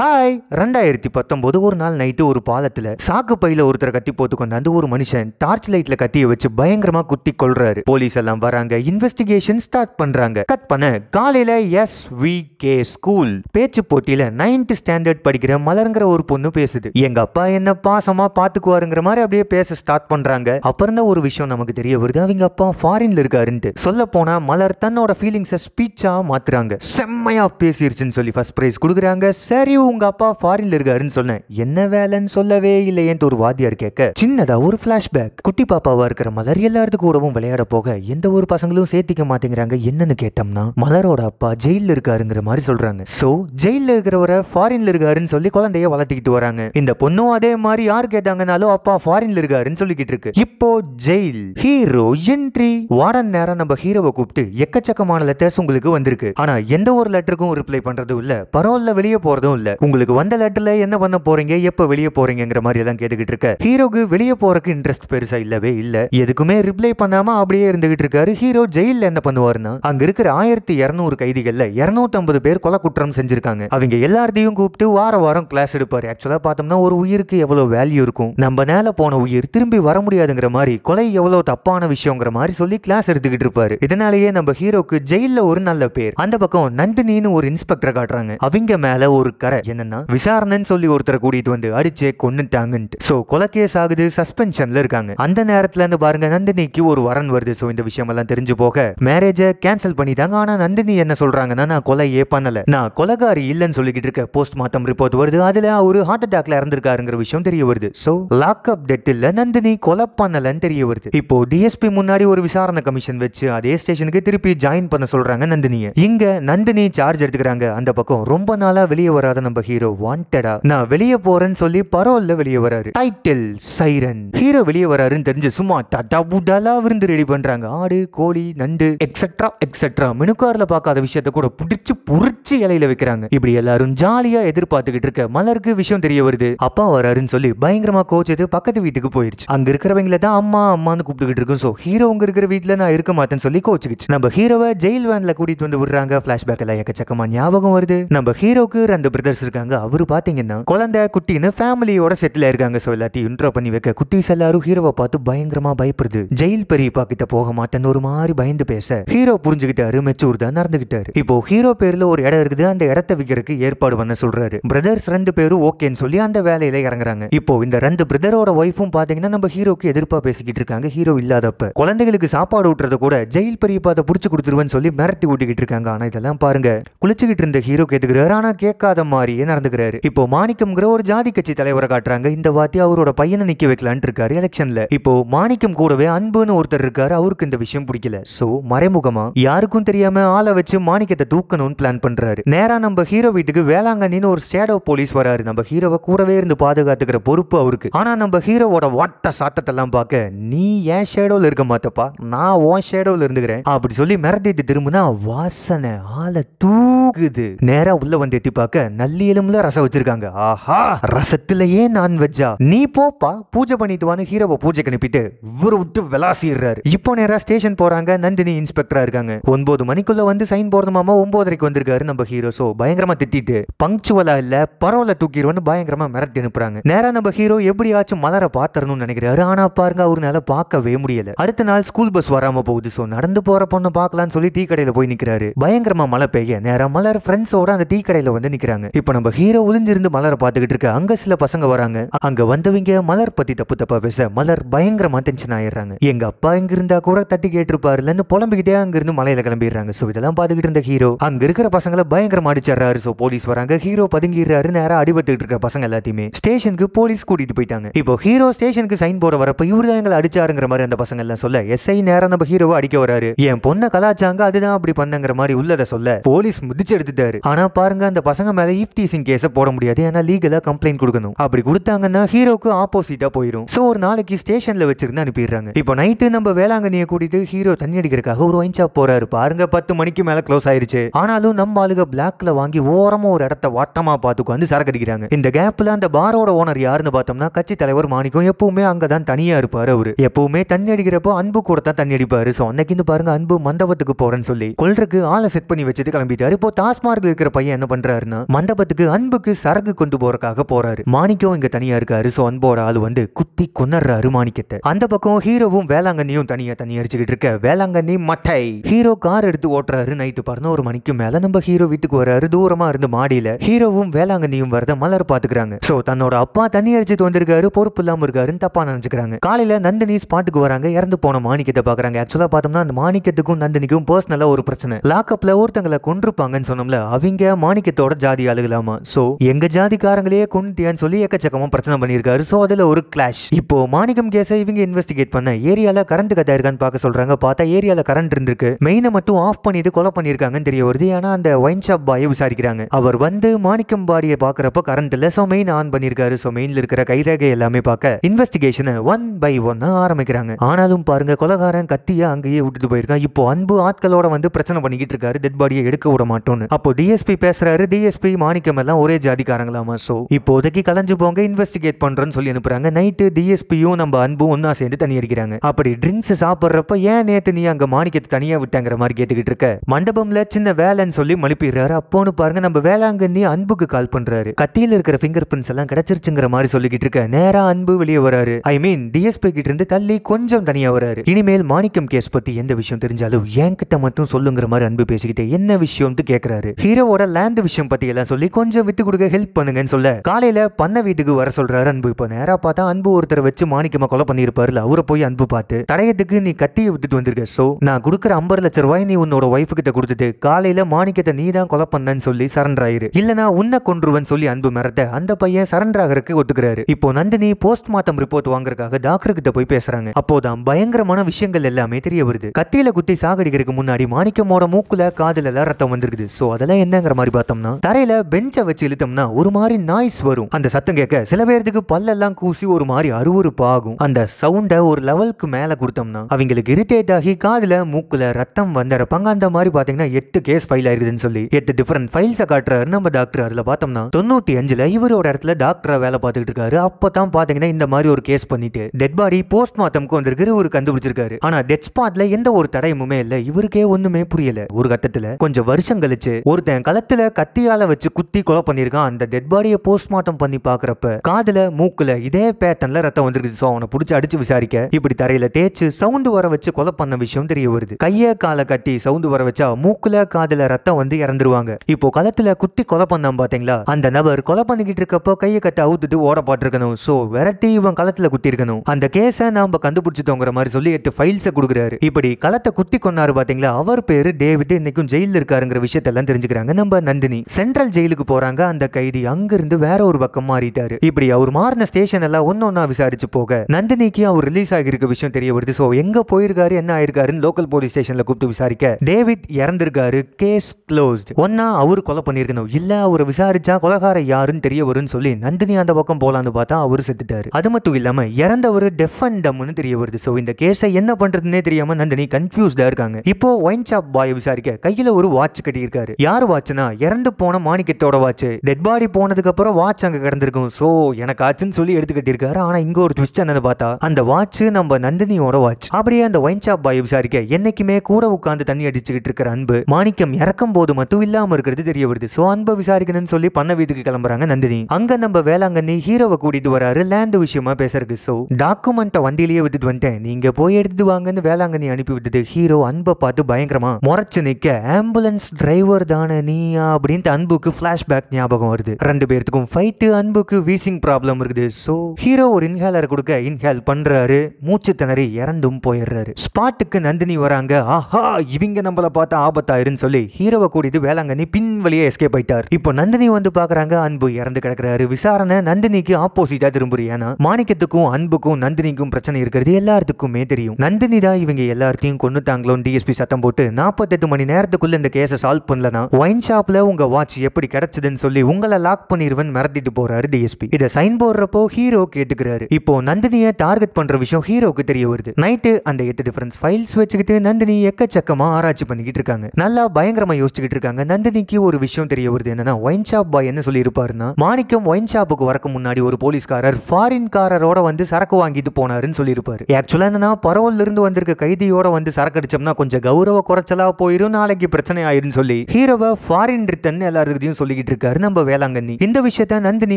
hi ரெண்டாயிரத்தி பத்தொம்போது ஒரு நாள் நைட்டு ஒரு பாலத்தில் சாக்கு பையில ஒருத்தரை கத்தி போட்டு அந்த ஒரு மனுஷன் டார்ச் லைட்ல கத்திய வச்சு பயங்கரமா குத்தி கொள்றாரு போலீஸ் எல்லாம் வராங்க இன்வெஸ்டிகேஷன் ஸ்டார்ட் பண்றாங்க கட் பண்ண காலையில எஸ் வி கே ஸ்கூல் பேச்சு போட்டியில நைன்த் ஸ்டாண்டர்ட் படிக்கிற மலருங்கிற ஒரு பொண்ணு பேசுது எங்க அப்பா என்ன பாசமா பாத்துக்குவாருங்கிற மாதிரி அப்படியே பேச ஸ்டார்ட் பண்றாங்க அப்புறம் தான் ஒரு விஷயம் நமக்கு தெரிய வருது அவங்க அப்பா ஃபாரின்ல இருக்காருன்ட்டு சொல்ல போனா மலர் தன்னோட ஃபீலிங்ஸை ஸ்பீச்சா மாத்துறாங்க செம்மையா பேசிருச்சுன்னு சொல்லி ஃபர்ஸ்ட் பிரைஸ் கொடுக்குறாங்க சரி உங்க அப்பா ஃபாரின்ல இருக்காருன்னு சொன்னேன் என்ன வேலைன்னு சொல்லவே இல்லையேன்ட்டு ஒரு வாத்தியார் கேட்க சின்னதா ஒரு பிளாஷ்பேக் குட்டி பாப்பாவா இருக்கிற மலர் எல்லாத்துக்கும் கூடவும் விளையாட போக எந்த ஒரு பசங்களும் சேர்த்திக்க மாட்டேங்கிறாங்க என்னன்னு கேட்டோம்னா மலரோட அப்பா ஜெயில இருக்காருங்கிற மாதிரி சொல்றாங்க சோ ஜெயில இருக்கிறவரை ஃபாரின்ல இருக்காருன்னு சொல்லி குழந்தைய வளர்த்திக்கிட்டு வராங்க இந்த பொண்ணும் அதே மாதிரி யார் கேட்டாங்கனாலும் அப்பா ஃபாரின்ல இருக்காருன்னு சொல்லிக்கிட்டு இருக்கு இப்போ ஜெயில் ஹீரோ என்ட்ரி வாரன் நேரம் நம்ம ஹீரோவை கூப்பிட்டு எக்கச்சக்கமான லெட்டர்ஸ் உங்களுக்கு வந்திருக்கு ஆனா எந்த ஒரு லெட்டருக்கும் ரிப்ளை பண்றதும் இல்ல பரவாயில்ல வெளியே போறதும் இல்ல உங்களுக்கு வந்த லெட்டர்ல என்ன பண்ண போறீங்க எப்ப வெளியே போறீங்கிற மாதிரி எல்லாம் கேட்டுக்கிட்டு இருக்க ஹீரோக்கு வெளியே போறக்கு இன்ட்ரெஸ்ட் பெருசா இல்லவே இல்ல எதுக்குமே ரிப்ளை பண்ணாம அப்படியே இருந்துகிட்டு இருக்காரு ஹீரோ ஜெயில என்ன பண்ணுவாருன்னா அங்க இருக்கிற ஆயிரத்தி இருநூறு கைதிகள்ல இருநூத்தி பேர் கொலை குற்றம் செஞ்சிருக்காங்க அவங்க எல்லார்த்தையும் கூப்பிட்டு வார வாரம் கிளாஸ் எடுப்பாரு ஆக்சுவலா பார்த்தோம்னா ஒரு உயிருக்கு எவ்வளவு வேல்யூ இருக்கும் நம்ம மேல போன உயிர் திரும்பி வர முடியாதுங்கிற மாதிரி கொலை எவ்வளவு தப்பான விஷயங்கிற மாதிரி சொல்லி கிளாஸ் எடுத்துக்கிட்டு இருப்பாரு இதனாலேயே நம்ம ஹீரோக்கு ஜெயில ஒரு நல்ல பேர் அந்த பக்கம் நந்தினின்னு ஒரு இன்ஸ்பெக்டர் காட்டுறாங்க அவங்க மேல ஒரு கரை என்னன்னா விசாரணைன்னு சொல்லி ஒருத்தரை கூட்டிட்டு வந்து அடிச்சு கொண்டுட்டாங்கன்ட்டு ஸோ கொலக்கேஸ் ஆகுது சஸ்பென்ஷன்ல இருக்காங்க அந்த நேரத்துல இருந்து பாருங்க நந்தினிக்கு ஒரு வரன் வருது ஸோ இந்த விஷயம் எல்லாம் தெரிஞ்சு போக மேரேஜ கேன்சல் பண்ணிட்டாங்க ஆனா நந்தினி என்ன சொல்றாங்கன்னா நான் கொலையே பண்ணல நான் கொலகாரி இல்லைன்னு சொல்லிக்கிட்டு இருக்க போஸ்ட் மார்ட்டம் ரிப்போர்ட் வருது அதுல அவரு ஹார்ட் அட்டாக்ல இறந்திருக்காருங்கிற விஷயம் தெரிய வருது சோ லாக் அப் டெட் இல்ல நந்தினி கொலை பண்ணலன்னு தெரிய வருது இப்போ டிஎஸ்பி முன்னாடி ஒரு விசாரணை கமிஷன் வச்சு அதே ஸ்டேஷனுக்கு திருப்பி ஜாயின் பண்ண சொல்றாங்க நந்தினிய இங்க நந்தினி சார்ஜ் எடுத்துக்கிறாங்க அந்த பக்கம் ரொம்ப நாளா வெளியே வராத நம்ம ஹீரோ வாண்டடா நான் வெளியே போறேன்னு சொல்லி பரோல்ல வெளியே வராரு டைட்டில் சைரன் ஹீரோ வெளியே வராருன்னு தெரிஞ்சு சும்மா டடாபுடாலா விருந்து ரெடி பண்றாங்க ஆடு கோழி நண்டு எக்ஸட்ரா எக்ஸட்ரா மெனுக்காரில் பார்க்காத விஷயத்த கூட பிடிச்சு புரிச்சு இலையில வைக்கிறாங்க இப்படி எல்லாரும் ஜாலியா எதிர்பார்த்துக்கிட்டு இருக்க மலருக்கு விஷயம் தெரிய வருது அப்பா வராருன்னு சொல்லி பயங்கரமா கோச்சது பக்கத்து வீட்டுக்கு போயிருச்சு அங்க இருக்கிறவங்கள தான் அம்மா அம்மான்னு கூப்பிட்டுக்கிட்டு இருக்கும் ஸோ ஹீரோ உங்க இருக்கிற வீட்டில் நான் இருக்க மாட்டேன்னு சொல்லி கோச்சுக்கிச்சு நம்ம ஹீரோவை ஜெயில் வேன்ல கூட்டிட்டு வந்து விடுறாங்க பிளாஷ்பேக் எல்லாம் எக்கச்சக்கமா ஞாபகம் வருது நம்ம ஹீரோக்கு ரெண்டு பிரதர்ஸ் மெம்பர்ஸ் இருக்காங்க அவர் பார்த்தீங்கன்னா குழந்தை குட்டின்னு ஃபேமிலியோட செட்டில் ஆயிருக்காங்க ஸோ எல்லாத்தையும் இன்ட்ரோ பண்ணி வைக்க குட்டிஸ் எல்லாரும் ஹீரோவை பார்த்து பயங்கரமா பயப்படுது ஜெயில் பெரியப்பா கிட்ட போக மாட்டேன்னு ஒரு மாதிரி பயந்து பேச ஹீரோ புரிஞ்சுக்கிட்டாரு மெச்சூர் தான் நடந்துகிட்டாரு இப்போ ஹீரோ பேர்ல ஒரு இடம் இருக்குது அந்த இடத்த விற்கிறதுக்கு ஏற்பாடு பண்ண சொல்றாரு பிரதர்ஸ் ரெண்டு பேரும் ஓகேன்னு சொல்லி அந்த வேலையில இறங்குறாங்க இப்போ இந்த ரெண்டு பிரதரோட ஒய்ஃபும் பாத்தீங்கன்னா நம்ம ஹீரோக்கு எதிர்ப்பா பேசிக்கிட்டு இருக்காங்க ஹீரோ இல்லாதப்ப குழந்தைகளுக்கு சாப்பாடு ஊட்டுறத கூட ஜெயில் பெரியப்பா அதை புடிச்சு கொடுத்துருவேன்னு சொல்லி மிரட்டி ஊட்டிக்கிட்டு இருக்காங்க ஆனா இதெல்லாம் பாருங்க குளிச்சுக்கிட்டு இருந்த ஹீரோ கேட்டுக்கிறாரு ஆனா கேட்காத மாதிரி மாதிரியே நடந்துக்கிறாரு இப்போ மாணிக்கம்ங்கிற ஒரு ஜாதி கட்சி தலைவரை காட்டுறாங்க இந்த வாத்தி அவரோட பையனை நிக்க வைக்கலான் இருக்காரு எலெக்ஷன்ல இப்போ மாணிக்கம் கூடவே அன்புன்னு ஒருத்தர் இருக்காரு அவருக்கு இந்த விஷயம் பிடிக்கல சோ மறைமுகமா யாருக்கும் தெரியாம ஆளை வச்சு மாணிக்கத்தை தூக்கணும்னு பிளான் பண்றாரு நேரா நம்ம ஹீரோ வீட்டுக்கு வேளாங்கண்ணின்னு ஒரு ஸ்டேடோ போலீஸ் வராரு நம்ம ஹீரோவை கூடவே இருந்து பாதுகாத்துக்கிற பொறுப்பு அவருக்கு ஆனா நம்ம ஹீரோவோட வாட்ட சாட்டத்தெல்லாம் பார்க்க நீ ஏன் ஷேடோல இருக்க மாட்டப்பா நான் ஓன் ஷேடோல இருந்துக்கிறேன் அப்படி சொல்லி மிரட்டிட்டு திரும்பினா வாசனை ஆளை தூக்குது நேரா உள்ள வந்து எத்தி பார்க்க நல்ல வள்ளி எலும்புல ரசம் வச்சிருக்காங்க ஆஹா ரசத்திலேயே வெஜ்ஜா நீ போப்பா பூஜை பண்ணிட்டு வான்னு ஹீரோவை பூஜை கணிப்பிட்டு இவரு விட்டு விளாசிடுறாரு இப்போ நேரா ஸ்டேஷன் போறாங்க நந்தினி இன்ஸ்பெக்டரா இருக்காங்க ஒன்பது மணிக்குள்ள வந்து சைன் போறது மாமா ஒன்பதரைக்கு வந்திருக்காரு நம்ம ஹீரோ சோ பயங்கரமா திட்டிட்டு பங்க்சுவலா இல்ல பரவல தூக்கிடுவோன்னு பயங்கரமா மிரட்டி அனுப்புறாங்க நேரா நம்ம ஹீரோ எப்படியாச்சும் மலர பாத்திரணும்னு நினைக்கிறாரு ஆனா பாருங்க அவருனால பார்க்கவே முடியல அடுத்த நாள் ஸ்கூல் பஸ் வராம போகுது சோ நடந்து போற பொண்ணை பார்க்கலாம்னு சொல்லி டீ கடையில போய் நிக்கிறாரு பயங்கரமா மழை பெய்ய நேரம் மலர் ஃப்ரெண்ட்ஸோட அந்த டீ கடையில வந்து நிக்கிறாங்க இப்ப இப்போ நம்ம ஹீரோ ஒளிஞ்சிருந்து மலரை பார்த்துக்கிட்டு இருக்க அங்க சில பசங்க வராங்க அங்க வந்தவங்க மலர் பத்தி தப்பு தப்பா பேச மலர் பயங்கரமா டென்ஷன் ஆயிடுறாங்க எங்க அப்பா இங்க இருந்தா கூட தட்டி கேட்டிருப்பாருலன்னு புலம்பிக்கிட்டே அங்கிருந்து மலையில கிளம்பிடுறாங்க ஸோ இதெல்லாம் பார்த்துக்கிட்டு இருந்த ஹீரோ அங்க இருக்கிற பசங்களை பயங்கரமா அடிச்சிடுறாரு ஸோ போலீஸ் வராங்க ஹீரோ பதுங்கிடுறாரு நேரம் அடிபட்டுக்கிட்டு இருக்கிற பசங்க எல்லாத்தையுமே ஸ்டேஷனுக்கு போலீஸ் கூட்டிட்டு போயிட்டாங்க இப்போ ஹீரோ ஸ்டேஷனுக்கு சைன் போட வரப்போ இவரு தான் எங்களை அடிச்சாருங்கிற மாதிரி அந்த பசங்க எல்லாம் சொல்ல எஸ்ஐ நேரம் நம்ம ஹீரோவை அடிக்க வராரு என் பொண்ணை கலாச்சாங்க அதுதான் அப்படி பண்ணங்கிற மாதிரி உள்ளதை சொல்ல போலீஸ் முதிச்சு எடுத்துட்டாரு ஆனா பாருங்க அந்த பசங்க மேல ஈஃப்டி டீசிங் கேஸை போட முடியாது ஏன்னா லீகலாக கம்ப்ளைண்ட் கொடுக்கணும் அப்படி கொடுத்தாங்கன்னா ஹீரோக்கு ஆப்போசிட்டாக போயிடும் ஸோ ஒரு நாளைக்கு ஸ்டேஷனில் வச்சிருந்து அனுப்பிடுறாங்க இப்போ நைட்டு நம்ம வேளாங்கண்ணியை கூட்டிட்டு ஹீரோ தண்ணி அடிக்கிறக்காக ஒரு ஒயின் ஷாப் போறாரு பாருங்க பத்து மணிக்கு மேலே க்ளோஸ் ஆயிருச்சு ஆனாலும் நம்ம ஆளுக பிளாக்ல வாங்கி ஓரமா ஒரு இடத்த வட்டமா பார்த்து வந்து சரக்கு அடிக்கிறாங்க இந்த கேப்ல அந்த பாரோட ஓனர் யாருன்னு பார்த்தோம்னா கட்சி தலைவர் மாணிக்கம் எப்பவுமே அங்கதான் தனியா இருப்பாரு அவரு எப்பவுமே தண்ணி அடிக்கிறப்போ அன்பு கூட தான் தண்ணி அடிப்பாரு ஸோ அன்னைக்கு பாருங்க அன்பு மண்டபத்துக்கு போறேன்னு சொல்லி கொள்றதுக்கு ஆளை செட் பண்ணி வச்சுட்டு கிளம்பிட்டாரு இப்போ தாஸ்மார்க் இருக்கிற பையன் என்ன பண்றாருன்னா மண்டபத்துக்கு குடும்பத்துக்கு அன்புக்கு சரக்கு கொண்டு போறக்காக போறாரு மாணிக்கம் இங்க தனியா இருக்காரு சோ அன்போட ஆள் வந்து குத்தி கொன்னர்றாரு மாணிக்கத்தை அந்த பக்கம் ஹீரோவும் வேளாங்கண்ணியும் தனியா தனி அடிச்சுக்கிட்டு இருக்க வேளாங்கண்ணி மட்டை ஹீரோ கார் எடுத்து ஓட்டுறாரு நைட்டு பதினோரு மணிக்கு மேல நம்ம ஹீரோ வீட்டுக்கு வராரு தூரமா இருந்து மாடியில ஹீரோவும் வேளாங்கண்ணியும் வரத மலர் பாத்துக்கிறாங்க சோ தன்னோட அப்பா தண்ணி அடிச்சுட்டு வந்திருக்காரு பொறுப்பு இல்லாம இருக்காருன்னு தப்பா நினைச்சுக்கிறாங்க காலையில நந்தினி ஸ்பாட்டுக்கு வராங்க இறந்து போன மாணிக்கத்தை பாக்குறாங்க ஆக்சுவலா பார்த்தோம்னா அந்த மாணிக்கத்துக்கும் நந்தினிக்கும் பர்சனலா ஒரு பிரச்சனை லாக்அப்ல ஒருத்தங்களை கொண்டிருப்பாங்கன்னு சொன்னோம்ல அவங்க மாணிக்கத்தோட ஜாதி ஆளுகள் ஆகலாமா ஸோ எங்க ஜாதிக்காரங்களையே கொண்டுட்டியான்னு சொல்லி எக்கச்சக்கமா பிரச்சனை பண்ணியிருக்காரு ஸோ அதில் ஒரு கிளாஷ் இப்போ மாணிக்கம் கேஸை இவங்க இன்வெஸ்டிகேட் பண்ண ஏரியால கரண்ட் கதை இருக்கான்னு பார்க்க சொல்கிறாங்க பார்த்தா ஏரியாவில் கரண்ட் இருந்திருக்கு மெயினை மட்டும் ஆஃப் பண்ணிட்டு கொலை பண்ணிருக்காங்கன்னு தெரிய வருது ஏன்னா அந்த ஒயின் ஷாப் பாயை விசாரிக்கிறாங்க அவர் வந்து மாணிக்கம் பாடியை பார்க்குறப்ப கரண்ட் இல்ல சோ மெயின் ஆன் பண்ணிருக்காரு சோ மெயின்ல இருக்கிற கைரேகை எல்லாமே பார்க்க இன்வெஸ்டிகேஷன் ஒன் பை ஒன்னாக ஆரம்பிக்கிறாங்க ஆனாலும் பாருங்க கொலகாரன் கத்தியை அங்கேயே விட்டுட்டு போயிருக்கான் இப்போ அன்பு ஆட்களோட வந்து பிரச்சனை பண்ணிக்கிட்டு இருக்காரு டெட் பாடியை எடுக்க விட மாட்டோம்னு அப்போ டிஎஸ்பி பேசுறாரு டிஎஸ்பி மாணி மாணிக்கம் எல்லாம் ஒரே ஜாதிக்காரங்களாமா ஸோ இப்போதைக்கு கலைஞ்சு போங்க இன்வெஸ்டிகேட் பண்றோம்னு சொல்லி அனுப்புறாங்க நைட்டு டிஎஸ்பியும் நம்ம அன்பும் ஒன்னா சேர்ந்து தனி அடிக்கிறாங்க அப்படி ட்ரிங்க்ஸ் சாப்பிட்றப்ப ஏன் நேத்து நீ அங்க மாணிக்கத்தை தனியா விட்டாங்கிற மாதிரி கேட்டுக்கிட்டு இருக்க மண்டபம்ல சின்ன வேலைன்னு சொல்லி மலிப்பிடுறாரு அப்போன்னு பாருங்க நம்ம வேளாங்கண்ணி அன்புக்கு கால் பண்றாரு கத்தியில இருக்கிற ஃபிங்கர் பிரிண்ட்ஸ் எல்லாம் கிடைச்சிருச்சுங்கிற மாதிரி சொல்லிக்கிட்டு இருக்க நேரா அன்பு வெளியே வராரு ஐ மீன் டிஎஸ்பி கிட்ட இருந்து தள்ளி கொஞ்சம் தனியா வராரு இனிமேல் மாணிக்கம் கேஸ் பத்தி எந்த விஷயம் தெரிஞ்சாலும் என்கிட்ட மட்டும் சொல்லுங்கிற மாதிரி அன்பு பேசிக்கிட்டே என்ன விஷயம்னு கேக்குறாரு ஹீரோவோட லேண்ட் விஷயம் பத்தி எல்லாம் சொல்லி கொஞ்சம் வித்து கொடுக்க ஹெல்ப் பண்ணுங்கன்னு சொல்ல காலையில பண்ண வீட்டுக்கு வர சொல்றாரு அன்பு இப்ப நேரா பார்த்தா அன்பு ஒருத்தர் வச்சு மாணிக்கமா கொலை பண்ணிருப்பாருல அவரை போய் அன்பு பார்த்து தடயத்துக்கு நீ கத்தியை விட்டுட்டு வந்திருக்க சோ நான் கொடுக்குற ஐம்பது லட்சம் ரூபாய் நீ உன்னோட ஒய்ஃபு கிட்ட கொடுத்துட்டு காலையில மாணிக்கத்தை நீ தான் கொலை பண்ணன்னு சொல்லி சரண்டர் ஆயிரு இல்லனா உன்னை கொன்றுவன் சொல்லி அன்பு மிரட்ட அந்த பையன் சரண்டர் ஆகிறதுக்கு ஒத்துக்கிறாரு இப்போ நந்தினி போஸ்ட் மார்ட்டம் ரிப்போர்ட் வாங்குறதுக்காக டாக்டர் கிட்ட போய் பேசுறாங்க அப்போதான் பயங்கரமான விஷயங்கள் எல்லாமே தெரிய வருது கத்தியில குத்தி சாகடிக்கிறதுக்கு முன்னாடி மாணிக்கமோட மூக்குல காதுல எல்லாம் ரத்தம் வந்திருக்குது சோ அதெல்லாம் என்னங்கிற மாதிரி பார்த்தோம்னா தரையில பெஞ்சை வச்சு இழுத்தோம்னா ஒரு மாதிரி நாய்ஸ் வரும் அந்த சத்தம் கேட்க சில பேர்த்துக்கு பல்லெல்லாம் கூசி ஒரு மாதிரி அருவறுப்பு ஆகும் அந்த சவுண்டை ஒரு லெவலுக்கு மேல கொடுத்தோம்னா அவங்களுக்கு இரிட்டேட் ஆகி காதுல மூக்குல ரத்தம் பங்க அந்த மாதிரி பாத்தீங்கன்னா எட்டு கேஸ் ஃபைல் ஆயிருக்குதுன்னு சொல்லி எட்டு டிஃபரெண்ட் ஃபைல்ஸை காட்டுறாரு நம்ம டாக்டர் அதுல பார்த்தோம்னா தொண்ணூத்தி அஞ்சுல இவரோட இடத்துல டாக்டரா வேலை பார்த்துக்கிட்டு இருக்காரு அப்பதான் பாத்தீங்கன்னா இந்த மாதிரி ஒரு கேஸ் பண்ணிட்டு டெட் பாடி போஸ்ட்மார்ட்டம்க்கு வந்திருக்கிற ஒரு கண்டுபிடிச்சிருக்காரு ஆனா டெட் ஸ்பாட்ல எந்த ஒரு தடயமுமே இல்ல இவருக்கே ஒண்ணுமே புரியல ஒரு கட்டத்துல கொஞ்சம் வருஷம் கழிச்சு ஒருத்தன் களத்துல கத்தியால வச்சு குத்தி குத்தி கொலை பண்ணியிருக்கான் அந்த டெட் பாடியை போஸ்ட்மார்ட்டம் பண்ணி பார்க்குறப்ப காதில் மூக்கில் இதே பேட்டர்னில் ரத்தம் வந்துருக்குது ஸோ அவனை பிடிச்சி அடிச்சு விசாரிக்க இப்படி தரையில் தேய்ச்சி சவுண்டு வர வச்சு கொலை பண்ண விஷயம் தெரிய வருது கையை காலை கட்டி சவுண்டு வர வச்சா மூக்கில் காதில் ரத்தம் வந்து இறந்துருவாங்க இப்போ களத்தில் குத்தி கொலை பண்ணான் பார்த்தீங்களா அந்த நபர் கொலை பண்ணிக்கிட்டு இருக்கப்போ கையை கட்டி அவுத்துட்டு ஓடப்பட்டிருக்கணும் ஸோ விரட்டி இவன் களத்தில் குத்திருக்கணும் அந்த கேஸை நாம் கண்டுபிடிச்சிட்டோங்கிற மாதிரி சொல்லி எட்டு ஃபைல்ஸை கொடுக்குறாரு இப்படி களத்தை குத்தி கொண்டாரு பார்த்தீங்களா அவர் பேர் டேவிட் இன்னைக்கும் ஜெயிலில் இருக்காருங்கிற விஷயத்தெல்லாம் தெரிஞ்சுக்கிறாங்க நம்ம நந்தினி சென்ட்ரல் ஜெயிலுக்கு ஸ்டேஷனுக்கு போறாங்க அந்த கைதி அங்கிருந்து வேற ஒரு பக்கம் மாறிட்டாரு இப்படி அவர் மாறின ஸ்டேஷன் எல்லாம் ஒன்னொன்னா விசாரிச்சு போக நந்தினிக்கு அவர் ரிலீஸ் ஆகியிருக்க விஷயம் தெரிய வருது சோ எங்க போயிருக்காரு என்ன ஆயிருக்காருன்னு லோக்கல் போலீஸ் ஸ்டேஷன்ல கூப்பிட்டு விசாரிக்க டேவிட் இறந்திருக்காரு கேஸ் க்ளோஸ்ட் ஒன்னா அவர் கொலை பண்ணிருக்கணும் இல்ல அவரை விசாரிச்சா கொலகார யாருன்னு தெரிய வரும்னு சொல்லி நந்தினி அந்த பக்கம் போலான்னு பார்த்தா அவரு செத்துட்டாரு அது மட்டும் இல்லாம இறந்தவர் டெஃபன் தெரிய வருது சோ இந்த கேஸ என்ன பண்றதுன்னே தெரியாம நந்தினி கன்ஃபியூஸ்டா இருக்காங்க இப்போ ஒயின் ஷாப் பாய் விசாரிக்க கையில ஒரு வாட்ச் கட்டி இருக்காரு யார் வாட்ச்னா இறந்து போன மாணிக்கத்தோட அவரோட வாட்ச் டெட் பாடி போனதுக்கு அப்புறம் வாட்ச் அங்க கிடந்திருக்கும் ஸோ எனக்கு ஆச்சுன்னு சொல்லி எடுத்து கட்டியிருக்காரு ஆனா இங்க ஒரு ட்விஸ்ட் என்னன்னு பார்த்தா அந்த வாட்ச் நம்ம நந்தினியோட வாட்ச் அப்படியே அந்த ஒயின் ஷாப் பாய் விசாரிக்க என்னைக்குமே கூட உட்காந்து தண்ணி அடிச்சுக்கிட்டு இருக்கிற அன்பு மாணிக்கம் இறக்கும் போது மட்டும் இல்லாம இருக்கிறது தெரிய வருது ஸோ அன்பை விசாரிக்கணும்னு சொல்லி பண்ண வீட்டுக்கு கிளம்புறாங்க நந்தினி அங்க நம்ம வேளாங்கண்ணி ஹீரோவை கூட்டிட்டு வராரு லேண்ட் விஷயமா பேசுறதுக்கு ஸோ டாக்குமெண்ட்டை வண்டியிலேயே விட்டுட்டு வந்துட்டேன் நீங்க போய் எடுத்துட்டு வாங்கன்னு வேளாங்கண்ணி அனுப்பி விட்டது ஹீரோ அன்பை பார்த்து பயங்கரமா முறைச்சு நிக்க ஆம்புலன்ஸ் டிரைவர் தானே நீ அப்படின்ட்டு அன்புக்கு ஃபிளாஷ் ஃப்ளாஷ்பேக் ஞாபகம் வருது ரெண்டு பேர்த்துக்கும் ஃபைட்டு அன்புக்கு வீசிங் ப்ராப்ளம் இருக்குது ஸோ ஹீரோ ஒரு இன்ஹேலர் கொடுக்க இன்ஹேல் பண்ணுறாரு மூச்சு திணறி இறந்தும் போயிடுறாரு ஸ்பாட்டுக்கு நந்தினி வராங்க ஆஹா இவங்க நம்மள பார்த்து ஆபத்தாயிருன்னு சொல்லி ஹீரோவை கூட்டிட்டு வேளாங்கண்ணி பின் வழியே எஸ்கேப் ஆயிட்டார் இப்போ நந்தினி வந்து பாக்குறாங்க அன்பு இறந்து கிடக்குறாரு விசாரணை நந்தினிக்கு ஆப்போசிட்டாக திரும்புறி ஏன்னா மாணிக்கத்துக்கும் அன்புக்கும் நந்தினிக்கும் பிரச்சனை இருக்கிறது எல்லாத்துக்குமே தெரியும் நந்தினி தான் இவங்க எல்லாத்தையும் கொண்டுட்டாங்களோன்னு டிஎஸ்பி சத்தம் போட்டு நாற்பத்தெட்டு மணி நேரத்துக்குள்ள இந்த கேஸை சால்வ் பண்ணலனா ஒயின் ஷாப்பில் உங்கள் வாட்ச் எப்படி கிடைச்சதுன்னு சொல்லி உங்களை லாக் பண்ணிடுவன் மிரட்டிட்டு போறாரு டிஎஸ்பி இதை சைன் போடுறப்போ ஹீரோ கேட்டுக்கிறாரு இப்போ நந்தினியை டார்கெட் பண்ற விஷயம் ஹீரோக்கு தெரிய வருது நைட்டு அந்த எட்டு டிஃபரன்ஸ் ஃபைல்ஸ் வச்சுக்கிட்டு நந்தினி எக்கச்சக்கமா ஆராய்ச்சி பண்ணிக்கிட்டு இருக்காங்க நல்லா பயங்கரமா யோசிச்சுக்கிட்டு இருக்காங்க நந்தினிக்கு ஒரு விஷயம் தெரிய வருது என்னன்னா ஒயின் ஷாப் பாய் என்ன சொல்லி இருப்பாருன்னா மாணிக்கம் ஒயின் ஷாப்புக்கு வரக்கு முன்னாடி ஒரு போலீஸ்காரர் ஃபாரின்காரரோட வந்து சரக்கு வாங்கிட்டு போனாருன்னு சொல்லி இருப்பாரு ஆக்சுவலா என்னன்னா பரவல்ல இருந்து வந்திருக்க கைதியோட வந்து சரக்கு அடிச்சோம்னா கொஞ்சம் கௌரவ குறைச்சலா போயிரும் நாளைக்கு பிரச்சனை ஆயிரும் சொல்லி ஹீரோவை ஃபாரின் ரிட்டன் எல்லாருக்கிட்டையும் சொல்லி சொல்லிக்கிட்டு இருக்காரு நம்ம வேளாங்கண்ணி இந்த விஷயத்த நந்தினி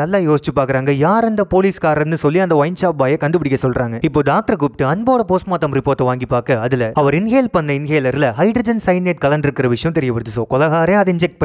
நல்லா யோசிச்சு பாக்குறாங்க யார் அந்த போலீஸ்காரர்னு சொல்லி அந்த ஒயின் ஷாப் கண்டுபிடிக்க சொல்றாங்க இப்போ டாக்டர் கூப்பிட்டு அன்போட போஸ்ட்மார்ட்டம் வாங்கி பார்க்க அதுல அவர் இன்ஹேல் பண்ண இன்ஹேலர்ல ஹைட்ரஜன் சைனேட் கலந்துருக்கிற விஷயம் தெரிய வருது சோ கொலகாரே அதை இன்ஜெக்ட்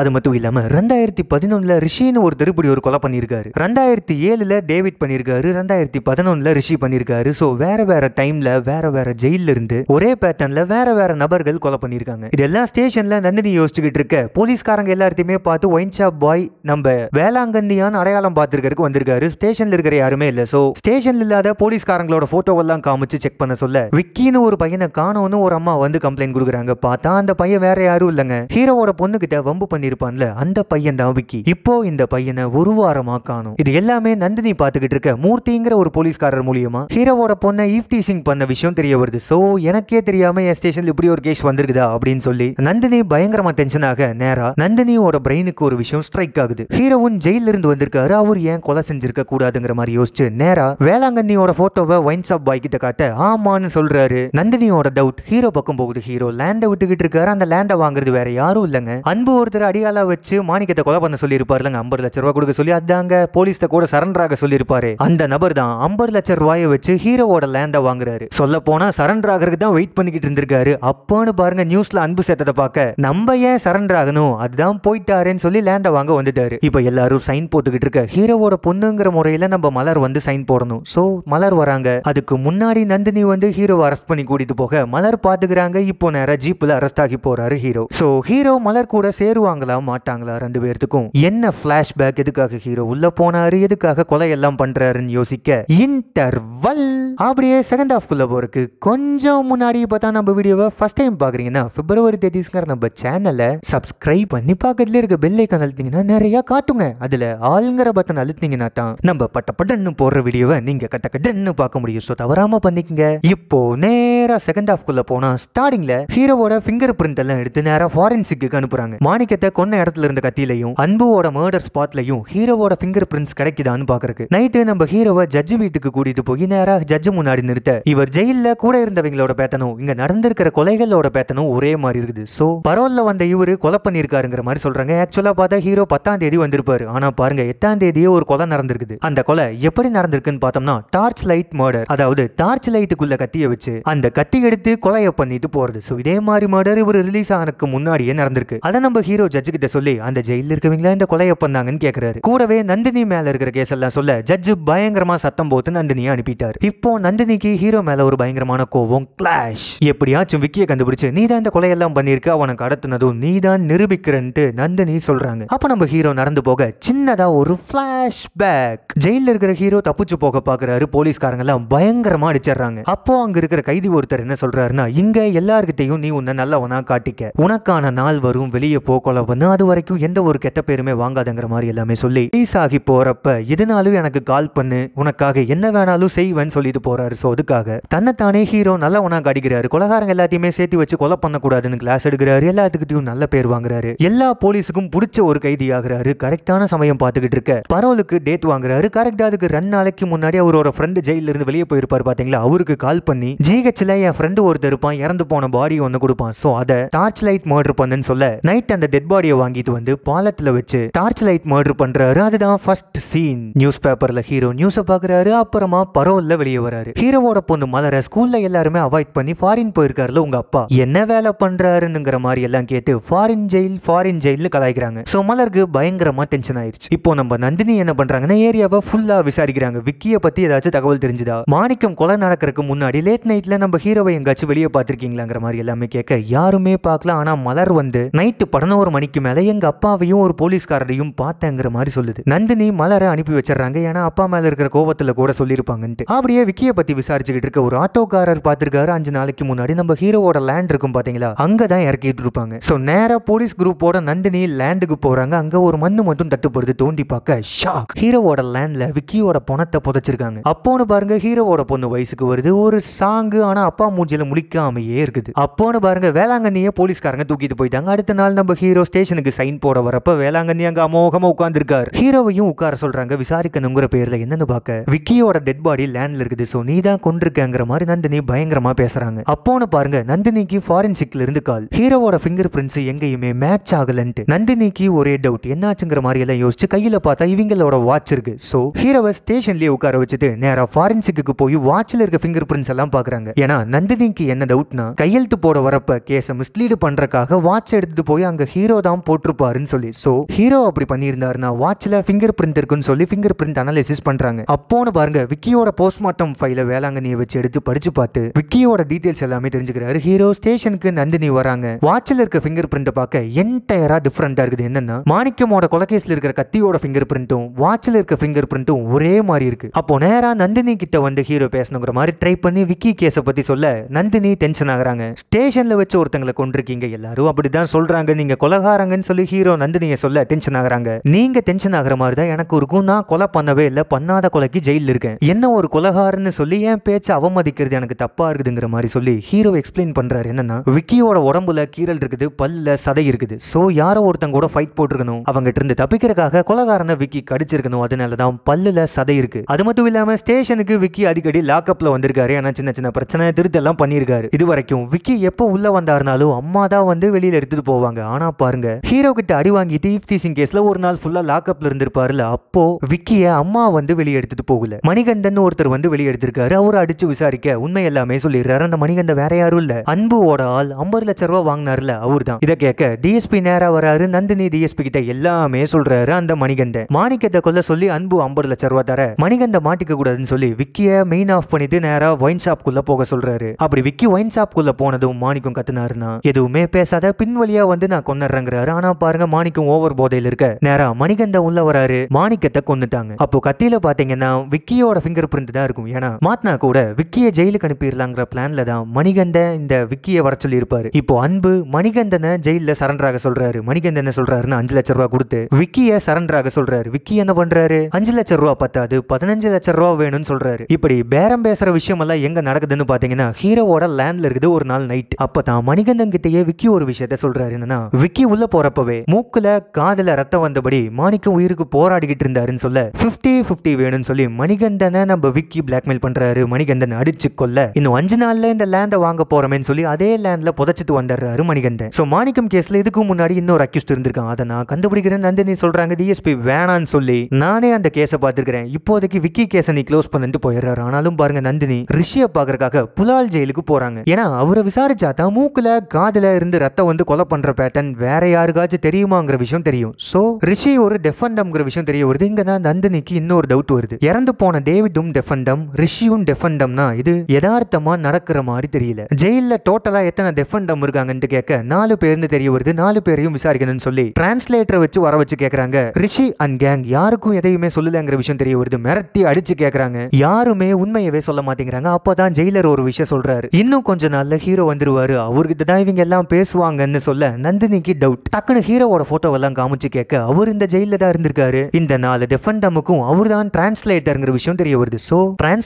அது மட்டும் இல்லாம ரெண்டாயிரத்தி பதினொன்னுல ரிஷின்னு ஒரு திருப்படி ஒரு கொலை பண்ணிருக்காரு ரெண்டாயிரத்தி ஏழுல டேவிட் பண்ணிருக்காரு ரெண்டாயிரத்தி பதினொன்னுல ரிஷி பண்ணிருக்காரு சோ வேற வேற டைம்ல வேற வேற ஜெயில இருந்து ஒரே பேட்டர்ன்ல வேற வேற நபர்கள் கொலை பண்ணிருக்காங்க இதெல்லாம் ஸ்டேஷன்ல நந்தினி யோசிச்சுக்கிட்டு இருக்க போலீஸ்காரங்க எல்லாத்தையுமே பார்த்து பார்த்து ஒயின் ஷாப் பாய் நம்ம வேளாங்கண்ணியான் அடையாளம் பார்த்துருக்கிறதுக்கு வந்திருக்காரு ஸ்டேஷன்ல இருக்கிற யாருமே இல்ல சோ ஸ்டேஷன்ல இல்லாத போலீஸ்காரங்களோட போட்டோவெல்லாம் காமிச்சு செக் பண்ண சொல்ல விக்கின்னு ஒரு பையனை காணோன்னு ஒரு அம்மா வந்து கம்ப்ளைண்ட் கொடுக்குறாங்க பார்த்தா அந்த பையன் வேற யாரும் இல்லைங்க ஹீரோவோட பொண்ணுகிட்ட வம்பு பண்ணிருப்பான்ல அந்த பையன் தான் விக்கி இப்போ இந்த பையனை ஒரு வாரமா காணும் இது எல்லாமே நந்தினி பார்த்துக்கிட்டு இருக்க மூர்த்திங்கிற ஒரு போலீஸ்காரர் மூலியமா ஹீரோவோட பொண்ணை ஈஃப்டி சிங் பண்ண விஷயம் தெரிய வருது சோ எனக்கே தெரியாம என் ஸ்டேஷன்ல இப்படி ஒரு கேஸ் வந்திருக்குதா அப்படின்னு சொல்லி நந்தினி பயங்கரமா டென்ஷனாக நேரா நந்தினியோட பிரெயின் ஹீரோயினுக்கு ஒரு விஷயம் ஸ்ட்ரைக் ஆகுது ஹீரோவும் ஜெயில இருந்து வந்திருக்காரு அவர் ஏன் கொலை செஞ்சிருக்க கூடாதுங்கிற மாதிரி யோசிச்சு நேரா வேளாங்கண்ணியோட போட்டோவை ஒயின் ஷாப் பாய் கிட்ட காட்ட ஆமான்னு சொல்றாரு நந்தினியோட டவுட் ஹீரோ பக்கம் போகுது ஹீரோ லேண்டை விட்டுக்கிட்டு இருக்காரு அந்த லேண்டை வாங்குறது வேற யாரும் இல்லைங்க அன்பு ஒருத்தர் அடியாலா வச்சு மாணிக்கத்தை கொலை பண்ண சொல்லி இருப்பாருலங்க ஐம்பது லட்சம் ரூபாய் கொடுக்க சொல்லி அதாங்க போலீஸ்ட கூட சரண்டர் ஆக இருப்பாரு அந்த நபர் தான் ஐம்பது லட்சம் ரூபாயை வச்சு ஹீரோவோட லேண்டை வாங்குறாரு சொல்ல போனா சரண்டர் ஆகிறதுக்கு தான் வெயிட் பண்ணிக்கிட்டு இருந்திருக்காரு அப்போன்னு பாருங்க நியூஸ்ல அன்பு சேர்த்ததை பார்க்க நம்ம ஏன் சரண்டர் ஆகணும் அதுதான் போயிட்டாரு சொல்லி லேண்டை வாங்க வந்துட்டாரு இப்போ எல்லாரும் சைன் போட்டுக்கிட்டு இருக்க ஹீரோவோட பொண்ணுங்கிற முறையில் நம்ம மலர் வந்து சைன் போடணும் ஸோ மலர் வராங்க அதுக்கு முன்னாடி நந்தினி வந்து ஹீரோவை அரெஸ்ட் பண்ணி கூட்டிட்டு போக மலர் பாத்துக்கிறாங்க இப்போ நேரம் ஜீப்ல அரெஸ்ட் ஆகி போறாரு ஹீரோ ஸோ ஹீரோ மலர் கூட சேருவாங்களா மாட்டாங்களா ரெண்டு பேர்த்துக்கும் என்ன பிளாஷ்பேக் எதுக்காக ஹீரோ உள்ள போனாரு எதுக்காக கொலை எல்லாம் பண்றாருன்னு யோசிக்க இன்டர்வல் அப்படியே செகண்ட் ஹாஃப்குள்ளே போகிறதுக்கு கொஞ்சம் முன்னாடி பார்த்தா நம்ம வீடியோவை ஃபஸ்ட் டைம் பார்க்குறீங்கன்னா பிப்ரவரி தேர்ட்டிஸ்ங்கிற நம்ம சேனலை சப்ஸ்கிரைப் பண்ணி பக்கத்துல இருக்க பெல் ஐக்கான் அழுத்திங்கன்னா நிறைய காட்டுங்க அதில் ஆளுங்கிற பட்டன் அழுத்திங்கன்னா தான் நம்ம பட்ட பட்டன்னு போடுற வீடியோவை நீங்கள் கட்ட கட்டன்னு பார்க்க முடியும் ஸோ தவறாமல் பண்ணிக்கங்க இப்போ நேராக செகண்ட் ஹாஃப்குள்ளே போனால் ஸ்டார்டிங்கில் ஹீரோவோட ஃபிங்கர் பிரிண்ட் எல்லாம் எடுத்து நேராக ஃபாரன்சிக்கு அனுப்புறாங்க மாணிக்கத்தை கொன்ன இடத்துல இருந்த கத்திலையும் அன்புவோட மர்டர் ஸ்பாட்லையும் ஹீரோவோட ஃபிங்கர் பிரிண்ட்ஸ் கிடைக்குதான்னு பார்க்குறக்கு நைட்டு நம்ம ஹீரோவை ஜட்ஜி வீட்டுக்கு கூட்டிட்டு போய் நேராக ஜட்ஜ் ஜட்ஜு முன்னாடி நிறுத்த இவர் ஜெயில கூட இருந்தவங்களோட பேட்டனும் இங்க நடந்திருக்கிற கொலைகளோட பேட்டனும் ஒரே மாதிரி இருக்குது சோ பரோல்ல வந்த இவரு கொலை பண்ணிருக்காருங்கிற மாதிரி சொல்றாங்க ஆக்சுவலா பார்த்தா ஹீரோ பத்தாம் தேதி வந்திருப்பாரு ஆனா பாருங்க எட்டாம் தேதியே ஒரு கொலை நடந்திருக்குது அந்த கொலை எப்படி நடந்திருக்குன்னு பார்த்தோம்னா டார்ச் லைட் மர்டர் அதாவது டார்ச் லைட்டுக்குள்ள கத்திய வச்சு அந்த கத்தி எடுத்து கொலையை பண்ணிட்டு போறது சோ இதே மாதிரி மர்டர் இவர் ரிலீஸ் ஆனதுக்கு முன்னாடியே நடந்திருக்கு அதை நம்ம ஹீரோ ஜட்ஜு கிட்ட சொல்லி அந்த ஜெயில இருக்கவங்களா இந்த கொலையை பண்ணாங்கன்னு கேக்குறாரு கூடவே நந்தினி மேல இருக்கிற கேஸ் எல்லாம் சொல்ல ஜட்ஜு பயங்கரமா சத்தம் போட்டு நந்தினியை அனுப்பிட்டார் இப்போ பக்கம் நந்தினிக்கு ஹீரோ மேல ஒரு பயங்கரமான கோவம் கிளாஷ் எப்படியாச்சும் விக்கிய கண்டுபிடிச்சு நீ தான் இந்த கொலையெல்லாம் பண்ணிருக்க அவனை கடத்தினதும் நீ தான் நிரூபிக்கிறன்ட்டு நந்தினி சொல்றாங்க அப்ப நம்ம ஹீரோ நடந்து போக சின்னதா ஒரு பிளாஷ் பேக் ஜெயில இருக்கிற ஹீரோ தப்பிச்சு போக பாக்குறாரு போலீஸ்காரங்க எல்லாம் பயங்கரமா அடிச்சிடுறாங்க அப்போ அங்க இருக்கிற கைதி ஒருத்தர் என்ன சொல்றாருன்னா இங்க எல்லாருக்கிட்டையும் நீ உன்னை நல்லவனா காட்டிக்க உனக்கான நாள் வரும் வெளியே போ கொலை அது வரைக்கும் எந்த ஒரு கெட்ட பேருமே வாங்காதங்கிற மாதிரி எல்லாமே சொல்லி ஆகி போறப்ப எதுனாலும் எனக்கு கால் பண்ணு உனக்காக என்ன வேணாலும் செய்வேன்னு சொல்லிட்டு போறாரு ஸோ அதுக்காக தன்னைத்தானே ஹீரோ நல்ல நல்லவனா அடிக்கிறாரு கொலகாரங்க எல்லாத்தையுமே சேர்த்து வச்சு கொலை பண்ணக்கூடாதுன்னு கிளாஸ் எடுக்கிறாரு எல்லாத்துக்கிட்டையும் நல்ல பேர் வாங்குறாரு எல்லா போலீஸுக்கும் பிடிச்ச ஒரு கைதி ஆகுறாரு கரெக்டான சமயம் பார்த்துக்கிட்டு இருக்க பரவலுக்கு டேட் வாங்குறாரு கரெக்டா அதுக்கு ரெண்டு நாளைக்கு முன்னாடி அவரோட ஃப்ரெண்டு ஜெயில இருந்து வெளியே போயிருப்பாரு பாத்தீங்களா அவருக்கு கால் பண்ணி ஜிஹெச்ல என் ஃப்ரெண்டு ஒருத்தர் இருப்பான் இறந்து போன பாடி ஒன்னு கொடுப்பான் ஸோ அதை டார்ச் லைட் மர்டர் பண்ணுன்னு சொல்ல நைட் அந்த டெட் பாடியை வாங்கிட்டு வந்து பாலத்துல வச்சு டார்ச் லைட் மர்டர் பண்றாரு அதுதான் ஃபர்ஸ்ட் சீன் நியூஸ் பேப்பர்ல ஹீரோ நியூஸ் பாக்குறாரு அப்புறமா பரோல்ல வெளியே வர வராரு ஹீரோவோட பொண்ணு மலர ஸ்கூல்ல எல்லாருமே அவாய்ட் பண்ணி ஃபாரின் போயிருக்காருல உங்க அப்பா என்ன வேலை பண்றாருங்கிற மாதிரி எல்லாம் கேட்டு ஃபாரின் ஜெயில் ஃபாரின் ஜெயில் கலாய்க்கிறாங்க சோ மலருக்கு பயங்கரமா டென்ஷன் ஆயிருச்சு இப்போ நம்ம நந்தினி என்ன பண்றாங்கன்னா ஏரியாவை ஃபுல்லா விசாரிக்கிறாங்க விக்கிய பத்தி ஏதாச்சும் தகவல் தெரிஞ்சுதா மாணிக்கம் கொலை நடக்கிறதுக்கு முன்னாடி லேட் நைட்ல நம்ம ஹீரோவை எங்காச்சும் வெளியே பார்த்துருக்கீங்களாங்கிற மாதிரி எல்லாமே கேட்க யாருமே பார்க்கல ஆனா மலர் வந்து நைட்டு பதினோரு மணிக்கு மேல எங்க அப்பாவையும் ஒரு போலீஸ்காரரையும் பார்த்தேங்கிற மாதிரி சொல்லுது நந்தினி மலரை அனுப்பி வச்சிடறாங்க ஏன்னா அப்பா மேல இருக்கிற கோபத்துல கூட சொல்லியிருப்பாங்கன்ட்டு அப்படியே விக்கி விக்கியை பத்தி விசாரிச்சுக்கிட்டு இருக்க ஒரு ஆட்டோக்காரர் பார்த்துருக்காரு அஞ்சு நாளைக்கு முன்னாடி நம்ம ஹீரோவோட லேண்ட் இருக்கும் பாத்தீங்களா அங்கதான் இறக்கிட்டு இருப்பாங்க ஸோ நேர போலீஸ் குரூப்போட நந்தினி லேண்டுக்கு போறாங்க அங்கே ஒரு மண்ணு மட்டும் தட்டுப்படுது தோண்டி பார்க்க ஷாக் ஹீரோவோட லேண்ட்ல விக்கியோட பணத்தை புதைச்சிருக்காங்க அப்போன்னு பாருங்க ஹீரோவோட பொண்ணு வயசுக்கு வருது ஒரு சாங்கு ஆனால் அப்பா மூஞ்சியில முழிக்காமையே இருக்குது அப்போன்னு பாருங்க வேளாங்கண்ணியே போலீஸ்காரங்க தூக்கிட்டு போயிட்டாங்க அடுத்த நாள் நம்ம ஹீரோ ஸ்டேஷனுக்கு சைன் போட வரப்ப வேளாங்கண்ணி அங்க அமோகமா உட்கார்ந்துருக்காரு ஹீரோவையும் உட்கார சொல்றாங்க விசாரிக்கணுங்கிற பேர்ல என்னன்னு பார்க்க விக்கியோட டெட் பாடி லேண்ட்ல இருக்குது ஸோ நீ தான் கொண்டிருக்கேங்கிற மாதிரி நந்தினி பயங்கரமாக பேசுகிறாங்க அப்போன்னு பாருங்க நந்தினிக்கு ஃபாரன்சிக்ல இருந்து கால் ஹீரோவோட ஃபிங்கர் பிரிண்ட்ஸ் எங்கேயுமே மேட்ச் ஆகலன்ட்டு நந்தினிக்கு ஒரே டவுட் என்னாச்சுங்கிற மாதிரி எல்லாம் யோசிச்சு கையில் பார்த்தா இவங்களோட வாட்ச் இருக்கு ஸோ ஹீரோவை ஸ்டேஷன்லேயே உட்கார வச்சுட்டு நேராக ஃபாரன்சிக்கு போய் வாட்சில் இருக்க ஃபிங்கர் பிரிண்ட்ஸ் எல்லாம் பார்க்குறாங்க ஏன்னா நந்தினிக்கு என்ன டவுட்னா கையெழுத்து போட வரப்ப கேஸை மிஸ்லீடு பண்ணுறக்காக வாட்ச் எடுத்துட்டு போய் அங்கே ஹீரோ தான் போட்டிருப்பாருன்னு சொல்லி ஸோ ஹீரோ அப்படி பண்ணியிருந்தாருன்னா வாட்சில் ஃபிங்கர் பிரிண்ட் இருக்குன்னு சொல்லி ஃபிங்கர் பிரிண்ட் அனாலிசிஸ் பண்ணுறாங்க அப்போன்னு பாருங்க விக்கியோட போஸ்ட்மார்ட்டம் பிடிஎம் ஃபைல வேளாங்கண்ணியை வச்சு எடுத்து படிச்சு பார்த்து விக்கியோட டீடைல்ஸ் எல்லாமே தெரிஞ்சுக்கிறாரு ஹீரோ ஸ்டேஷனுக்கு நந்தினி வராங்க வாட்சில் இருக்க ஃபிங்கர் பிரிண்ட் பார்க்க என்டையரா டிஃப்ரெண்டா இருக்குது என்னன்னா மாணிக்கமோட கொலகேஸ்ல இருக்கிற கத்தியோட ஃபிங்கர் பிரிண்ட்டும் வாட்சில் இருக்க ஃபிங்கர் பிரிண்ட்டும் ஒரே மாதிரி இருக்கு அப்போ நேரா நந்தினி கிட்ட வந்து ஹீரோ பேசணுங்கிற மாதிரி ட்ரை பண்ணி விக்கி கேஸை பத்தி சொல்ல நந்தினி டென்ஷன் ஆகுறாங்க ஸ்டேஷன்ல வச்சு ஒருத்தங்களை கொண்டிருக்கீங்க எல்லாரும் அப்படிதான் சொல்றாங்க நீங்க கொலகாரங்கன்னு சொல்லி ஹீரோ நந்தினியை சொல்ல டென்ஷன் ஆகுறாங்க நீங்க டென்ஷன் ஆகுற மாதிரி தான் எனக்கு இருக்கும் நான் கொலை பண்ணவே இல்லை பண்ணாத கொலைக்கு ஜெயிலில் இருக்கேன் என்ன ஒரு கொலகாரன் யாருன்னு சொல்லி ஏன் பேச்சை அவமதிக்கிறது எனக்கு தப்பா இருக்குதுங்கிற மாதிரி சொல்லி ஹீரோ எக்ஸ்பிளைன் பண்றாரு என்னன்னா விக்கியோட உடம்புல கீரல் இருக்குது பல்ல சதை இருக்குது ஸோ யாரோ ஒருத்தங்க கூட ஃபைட் போட்டிருக்கணும் அவங்ககிட்ட இருந்து தப்பிக்கிறக்காக குலகாரனை விக்கி கடிச்சிருக்கணும் அதனாலதான் பல்லுல பல்லில் சதை இருக்குது அது மட்டும் இல்லாமல் ஸ்டேஷனுக்கு விக்கி அடிக்கடி லாக்அப்ல வந்திருக்காரு ஏன்னா சின்ன சின்ன பிரச்சனை எல்லாம் பண்ணியிருக்காரு இது வரைக்கும் விக்கி எப்போ உள்ள வந்தாருனாலும் அம்மா தான் வந்து வெளியில எடுத்துட்டு போவாங்க ஆனா பாருங்க ஹீரோ கிட்ட அடி வாங்கிட்டு இஃப்தி சிங் கேஸ்ல ஒரு நாள் ஃபுல்லா லாக்அப்ல இருந்திருப்பாருல அப்போ விக்கிய அம்மா வந்து வெளியே எடுத்துட்டு போகல மணிகண்டன் ஒருத்தர் வந்து வெளியே எடுத்திருக்காரு அவர் அடிச்சு விசாரிக்க உண்மை எல்லாமே சொல்லிடுறாரு அந்த மணிகண்ட வேற யாரும் இல்ல அன்பு ஓட ஆள் ஐம்பது லட்ச ரூபா வாங்கினார்ல அவர் தான் இதை கேட்க டிஎஸ்பி நேரா வராரு நந்தினி டிஎஸ்பி கிட்ட எல்லாமே சொல்றாரு அந்த மணிகண்ட மாணிக்கத்தை கொல்ல சொல்லி அன்பு ஐம்பது லட்ச ரூபா தர மணிகண்ட மாட்டிக்க கூடாதுன்னு சொல்லி விக்கிய மெயின் ஆஃப் பண்ணிட்டு நேரா ஒயின் ஷாப் குள்ள போக சொல்றாரு அப்படி விக்கி ஒயின் ஷாப் குள்ள போனதும் மாணிக்கம் கத்துனாருன்னா எதுவுமே பேசாத பின் வழியா வந்து நான் கொண்டாடுறேங்கிறாரு ஆனா பாருங்க மாணிக்கம் ஓவர் போதையில் இருக்க நேரா மணிகண்ட உள்ள வராரு மாணிக்கத்தை கொண்டுட்டாங்க அப்போ கத்தியில பாத்தீங்கன்னா விக்கியோட ஃபிங்கர் பிரிண்ட் தான் இருக்கும் பண்ணிட்டாங்கன்னா மாத்னா கூட விக்கிய ஜெயிலுக்கு அனுப்பிடலாங்கிற பிளான்ல தான் மணிகண்டன் இந்த விக்கிய வர சொல்லியிருப்பாரு இப்போ அன்பு மணிகண்டனை ஜெயில சரண்டர் சொல்றாரு மணிகண்டன் என்ன சொல்றாருன்னு அஞ்சு லட்ச ரூபா கொடுத்து விக்கிய சரண்டர் ஆக சொல்றாரு விக்கி என்ன பண்றாரு அஞ்சு லட்சம் ரூபா பத்தாது பதினஞ்சு லட்சம் ரூபா வேணும்னு சொல்றாரு இப்படி பேரம் பேசுற விஷயம் எல்லாம் எங்க நடக்குதுன்னு பாத்தீங்கன்னா ஹீரோவோட லேண்ட்ல இருக்குது ஒரு நாள் நைட் அப்பதான் மணிகண்டன் கிட்டயே விக்கி ஒரு விஷயத்த சொல்றாரு என்னன்னா விக்கி உள்ள போறப்பவே மூக்குல காதுல ரத்தம் வந்தபடி மாணிக்க உயிருக்கு போராடிக்கிட்டு இருந்தாருன்னு சொல்ல பிப்டி பிப்டி வேணும்னு சொல்லி மணிகண்டனை நம்ம விக்கி பிளாக் பிளாக்மெயில் பண்ணுறாரு மணிகண்டன் அடிச்சு கொல்ல இன்னும் அஞ்சு நாள்ல இந்த லேண்டை வாங்க போகிறோமேன்னு சொல்லி அதே லேண்டில் புதைச்சிட்டு வந்துடுறாரு மணிகண்டன் ஸோ மாணிக்கம் கேஸ்ல இதுக்கு முன்னாடி இன்னொரு அக்யூஸ்ட் இருந்திருக்கான் அதை நான் கண்டுபிடிக்கிறேன் நந்தினி சொல்கிறாங்க டிஎஸ்பி வேணான்னு சொல்லி நானே அந்த கேஸை பார்த்துருக்கிறேன் இப்போதைக்கு விக்கி கேஸை நீ க்ளோஸ் பண்ணிட்டு போயிடுறாரு ஆனாலும் பாருங்க நந்தினி ரிஷிய பாக்குறதுக்காக புலால் ஜெயிலுக்கு போறாங்க ஏன்னா அவரை விசாரிச்சா தான் மூக்குல காதுல இருந்து ரத்தம் வந்து கொலை பண்ற பேட்டர்ன் வேற யாருக்காச்சும் தெரியுமாங்கிற விஷயம் தெரியும் சோ ரிஷி ஒரு டெஃபண்டம்ங்கிற விஷயம் தெரிய வருது இங்க தான் நந்தினிக்கு இன்னொரு டவுட் வருது இறந்து போன டேவிடும் டெஃபண்டம் ரிஷியும் டெஃபண்டம்னா இது யதார்த்தமா நடக்கிற மாதிரி தெரியல ஜெயில டோட்டலா எத்தனை டெஃபண்டம் இருக்காங்கன்னு கேட்க நாலு பேர்னு தெரிய வருது நாலு பேரையும் விசாரிக்கணும்னு சொல்லி டிரான்ஸ்லேட்டர் வச்சு வர வச்சு கேட்கறாங்க ரிஷி அண்ட் கேங் யாருக்கும் எதையுமே சொல்லலங்கிற விஷயம் தெரிய வருது மிரட்டி அடிச்சு கேட்கறாங்க யாருமே உண்மையவே சொல்ல மாட்டேங்கிறாங்க அப்பதான் ஜெயிலர் ஒரு விஷயம் சொல்றாரு இன்னும் கொஞ்ச நாள்ல ஹீரோ வந்துருவாரு அவர்கிட்ட தான் இவங்க எல்லாம் பேசுவாங்கன்னு சொல்ல நந்தினிக்கு டவுட் டக்குனு ஹீரோவோட எல்லாம் காமிச்சு கேட்க அவர் இந்த ஜெயில தான் இருந்திருக்காரு இந்த நாலு டெஃபண்டமுக்கும் அவர் தான் டிரான்ஸ்லேட்டருங்கிற விஷயம் தெரிய வருது சோ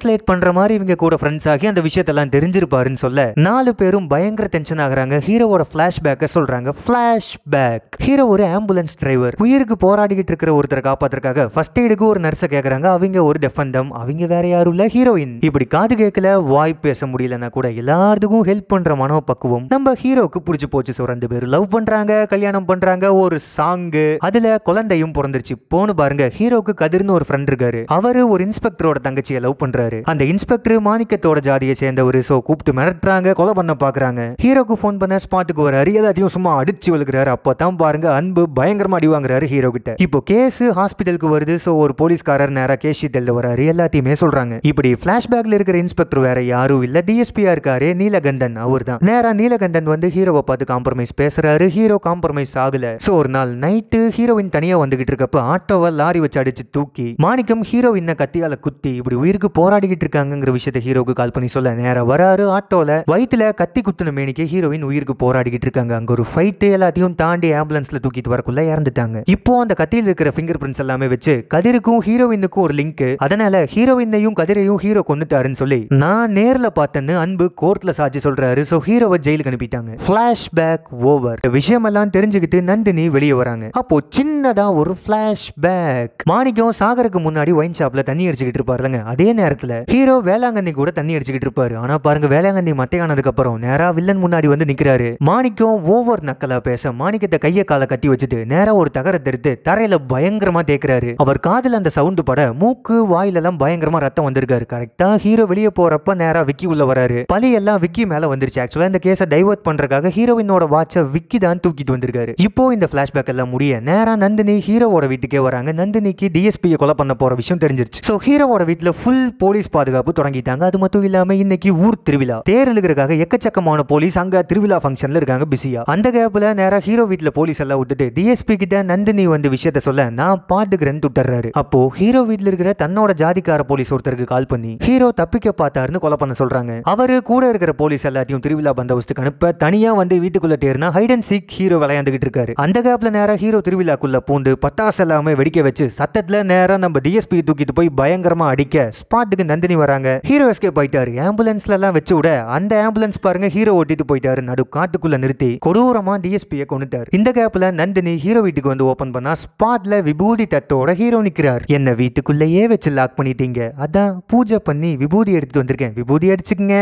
டிரான்ஸ்லேட் பண்ற மாதிரி இவங்க கூட ஃப்ரெண்ட்ஸ் ஆகி அந்த விஷயத்தெல்லாம் தெரிஞ்சிருப்பாருன்னு சொல்ல நாலு பேரும் பயங்கர டென்ஷன் ஆகுறாங்க ஹீரோவோட பேக்க சொல்றாங்க பிளாஷ்பேக் ஹீரோ ஒரு ஆம்புலன்ஸ் டிரைவர் உயிருக்கு போராடிக்கிட்டு இருக்கிற ஒருத்தரை காப்பாத்துறக்காக ஃபர்ஸ்ட் எய்டுக்கு ஒரு நர்ஸை கேட்கறாங்க அவங்க ஒரு டெஃபண்டம் அவங்க வேற யாரும் இல்ல ஹீரோயின் இப்படி காது கேட்கல வாய் பேச முடியலன்னா கூட எல்லாத்துக்கும் ஹெல்ப் பண்ற மனோபக்குவம் நம்ம ஹீரோக்கு பிடிச்சி போச்சு சார் ரெண்டு பேரும் லவ் பண்றாங்க கல்யாணம் பண்றாங்க ஒரு சாங்கு அதுல குழந்தையும் பிறந்துருச்சு போன்னு பாருங்க ஹீரோக்கு கதிர்னு ஒரு ஃப்ரெண்ட் இருக்காரு அவரு ஒரு இன்ஸ்பெக்டரோட தங்கச்சியை லவ் பண்றாரு இருக்காரு அந்த இன்ஸ்பெக்டர் மாணிக்கத்தோட ஜாதியை சேர்ந்த ஒரு சோ கூப்பிட்டு மிரட்டுறாங்க கொலை பண்ண பாக்குறாங்க ஹீரோக்கு போன் பண்ண ஸ்பாட்டுக்கு வராரு எல்லாத்தையும் சும்மா அடிச்சு விழுகிறாரு அப்பதான் பாருங்க அன்பு பயங்கரமா அடி வாங்குறாரு ஹீரோ கிட்ட இப்போ கேஸ் ஹாஸ்பிட்டலுக்கு வருது சோ ஒரு போலீஸ்காரர் நேரா கேஷ் தெல்ல வராரு எல்லாத்தையுமே சொல்றாங்க இப்படி பிளாஷ்பேக்ல இருக்கிற இன்ஸ்பெக்டர் வேற யாரும் இல்ல டிஎஸ்பியா இருக்காரு நீலகண்டன் அவர் தான் நேரா நீலகண்டன் வந்து ஹீரோவை பார்த்து காம்ப்ரமைஸ் பேசுறாரு ஹீரோ காம்ப்ரமைஸ் ஆகல சோ ஒரு நாள் நைட்டு ஹீரோயின் தனியா வந்துகிட்டு இருக்கப்ப ஆட்டோவை லாரி வச்சு அடிச்சு தூக்கி மாணிக்கம் ஹீரோ இன்ன கத்தியால குத்தி இப்படி உயிருக்கு போரா போராடிக்கிட்டு இருக்காங்கிற விஷயத்தை ஹீரோக்கு கால் பண்ணி சொல்ல நேரம் வராரு ஆட்டோல வயிற்றுல கத்தி குத்துன மேனிக்கு ஹீரோயின் உயிருக்கு போராடிக்கிட்டு இருக்காங்க அங்க ஒரு ஃபைட்டு எல்லாத்தையும் தாண்டி ஆம்புலன்ஸ்ல தூக்கிட்டு வரக்குள்ள இறந்துட்டாங்க இப்போ அந்த கத்தியில் இருக்கிற ஃபிங்கர் பிரிண்ட்ஸ் எல்லாமே வச்சு கதிருக்கும் ஹீரோயினுக்கும் ஒரு லிங்க் அதனால ஹீரோயினையும் கதிரையும் ஹீரோ கொண்டுட்டாருன்னு சொல்லி நான் நேர்ல பார்த்தேன்னு அன்பு கோர்ட்ல சாட்சி சொல்றாரு சோ ஹீரோவை ஜெயிலுக்கு அனுப்பிட்டாங்க பிளாஷ்பேக் ஓவர் விஷயம் எல்லாம் தெரிஞ்சுக்கிட்டு நந்தினி வெளியே வராங்க அப்போ சின்னதா ஒரு பிளாஷ்பேக் மாணிக்கம் சாகருக்கு முன்னாடி ஒயின் ஷாப்ல தண்ணி அடிச்சுக்கிட்டு இருப்பாருலங்க அதே நேரத்தில் படத்தில் ஹீரோ வேளாங்கண்ணி கூட தண்ணி அடிச்சுக்கிட்டு இருப்பாரு ஆனா பாருங்க வேளாங்கண்ணி மத்தையானதுக்கு அப்புறம் நேரா வில்லன் முன்னாடி வந்து நிக்கிறாரு மாணிக்கம் ஓவர் நக்கலா பேச மாணிக்கத்தை கையை கால கட்டி வச்சுட்டு நேரா ஒரு தகரத்தை எடுத்து தரையில பயங்கரமா தேக்குறாரு அவர் காதல அந்த சவுண்டு பட மூக்கு வாயிலெல்லாம் பயங்கரமா ரத்தம் வந்திருக்காரு கரெக்டா ஹீரோ வெளியே போறப்ப நேரா விக்கி உள்ள வராரு பழி எல்லாம் விக்கி மேல வந்துருச்சு ஆக்சுவலா இந்த கேஸை டைவர்ட் பண்றதுக்காக ஹீரோயினோட வாட்சை விக்கி தான் தூக்கிட்டு வந்திருக்காரு இப்போ இந்த பிளாஷ்பேக் எல்லாம் முடிய நேரா நந்தினி ஹீரோவோட வீட்டுக்கே வராங்க நந்தினிக்கு டிஎஸ்பியை கொலை பண்ண போற விஷயம் தெரிஞ்சிருச்சு ஸோ ஹீரோவோட வீட்டில் ஃபுல் போலீஸ் போலீஸ் பாதுகாப்பு தொடங்கிட்டாங்க அது மட்டும் இல்லாம இன்னைக்கு ஊர் திருவிழா தேர் இழுக்கிறதுக்காக எக்கச்சக்கமான போலீஸ் அங்க திருவிழா ஃபங்க்ஷன்ல இருக்காங்க பிஸியா அந்த கேப்ல நேரா ஹீரோ வீட்டுல போலீஸ் எல்லாம் விட்டுட்டு டிஎஸ்பி கிட்ட நந்தினி வந்து விஷயத்த சொல்ல நான் பாத்துக்கிறேன்னு விட்டுறாரு அப்போ ஹீரோ வீட்டுல இருக்கிற தன்னோட ஜாதிக்கார போலீஸ் ஒருத்தருக்கு கால் பண்ணி ஹீரோ தப்பிக்க பார்த்தாருன்னு கொலை பண்ண சொல்றாங்க அவரு கூட இருக்கிற போலீஸ் எல்லாத்தையும் திருவிழா பந்தோபஸ்துக்கு அனுப்ப தனியா வந்து வீட்டுக்குள்ள தேர்னா ஹைட் அண்ட் சீக் ஹீரோ விளையாண்டுகிட்டு இருக்காரு அந்த கேப்ல நேரம் ஹீரோ திருவிழாக்குள்ள பூண்டு பட்டாசு எல்லாமே வெடிக்க வச்சு சத்தத்துல நேரம் நம்ம டிஎஸ்பி தூக்கிட்டு போய் பயங்கரமா அடிக்க ஸ்பாட்டுக்கு நந்தினி வராங்க ஹீரோ எஸ்கே போயிட்டாரு ஆம்புலன்ஸ்ல எல்லாம் வச்சு விட அந்த ஆம்புலன்ஸ் பாருங்க ஹீரோ ஓட்டிட்டு போயிட்டாரு நடு காட்டுக்குள்ள நிறுத்தி கொடூரமா டிஎஸ்பியை கொண்டுட்டாரு இந்த கேப்ல நந்தினி ஹீரோ வீட்டுக்கு வந்து ஓபன் பண்ணா ஸ்பாட்ல விபூதி தத்தோட ஹீரோ நிக்கிறார் என்ன வீட்டுக்குள்ளேயே வச்சு லாக் பண்ணிட்டீங்க அதான் பூஜை பண்ணி விபூதி எடுத்துட்டு வந்திருக்கேன் விபூதி அடிச்சுக்கங்க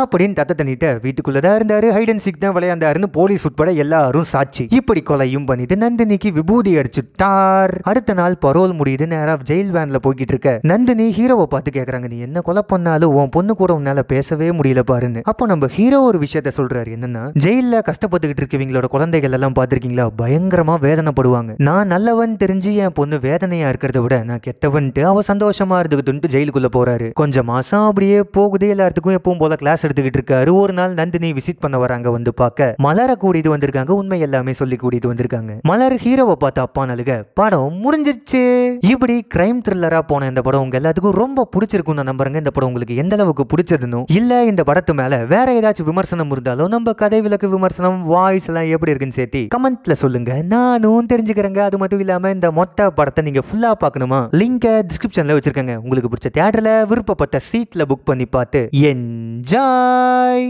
அப்படின்னு தத்த தண்ணிட்ட வீட்டுக்குள்ளதான் இருந்தாரு ஹைட் அண்ட் தான் விளையாண்டாருன்னு போலீஸ் உட்பட எல்லாரும் சாட்சி இப்படி கொலையும் பண்ணிட்டு நந்தினிக்கு விபூதி அடிச்சுட்டார் அடுத்த நாள் பரோல் முடியுது நேரா ஜெயில் வேன்ல போய்கிட்டு இருக்க நந்தினி ஹீரோவை பார்த்து கேக்குறாங்க சொல்கிறாங்க நீ என்ன கொலை பண்ணாலும் உன் பொண்ணு கூட உன்னால பேசவே முடியல பாருன்னு அப்போ நம்ம ஹீரோ ஒரு விஷயத்த சொல்றாரு என்னன்னா ஜெயிலில் கஷ்டப்பட்டுகிட்டு இருக்கவங்களோட குழந்தைகள் எல்லாம் பார்த்துருக்கீங்களா பயங்கரமாக வேதனைப்படுவாங்க நான் நல்லவன் தெரிஞ்சு என் பொண்ணு வேதனையா இருக்கிறத விட நான் கெட்டவன்ட்டு அவள் சந்தோஷமா இருந்துக்கிட்டு ஜெயிலுக்குள்ள போறாரு கொஞ்சம் மாசம் அப்படியே போகுது எல்லாத்துக்கும் எப்பவும் போல கிளாஸ் எடுத்துக்கிட்டு இருக்காரு ஒரு நாள் நந்தினி விசிட் பண்ண வராங்க வந்து பார்க்க மலரை கூட்டிட்டு வந்திருக்காங்க உண்மை எல்லாமே சொல்லி கூடியது வந்திருக்காங்க மலர் ஹீரோவை பார்த்து அப்பா நலுக படம் முடிஞ்சிருச்சு இப்படி கிரைம் த்ரில்லரா போன இந்த படம் உங்க எல்லாத்துக்கும் ரொம்ப பிடிச்சிருக்கும் பிடிச்சிருக்கும் நான் நம்புறேங்க இந்த படம் உங்களுக்கு எந்த அளவுக்கு பிடிச்சதுன்னு இல்ல இந்த படத்து மேல வேற ஏதாச்சும் விமர்சனம் இருந்தாலும் நம்ம கதை விளக்கு விமர்சனம் வாய்ஸ் எல்லாம் எப்படி இருக்குன்னு சேர்த்து கமெண்ட்ல சொல்லுங்க நானும் தெரிஞ்சுக்கிறேங்க அது மட்டும் இல்லாம இந்த மொத்த படத்தை நீங்க ஃபுல்லா பாக்கணுமா லிங்க டிஸ்கிரிப்ஷனில் வச்சிருக்கேங்க உங்களுக்கு பிடிச்ச தேட்டரில் விருப்பப்பட்ட சீட்ல புக் பண்ணி பார்த்து என்ஜாய்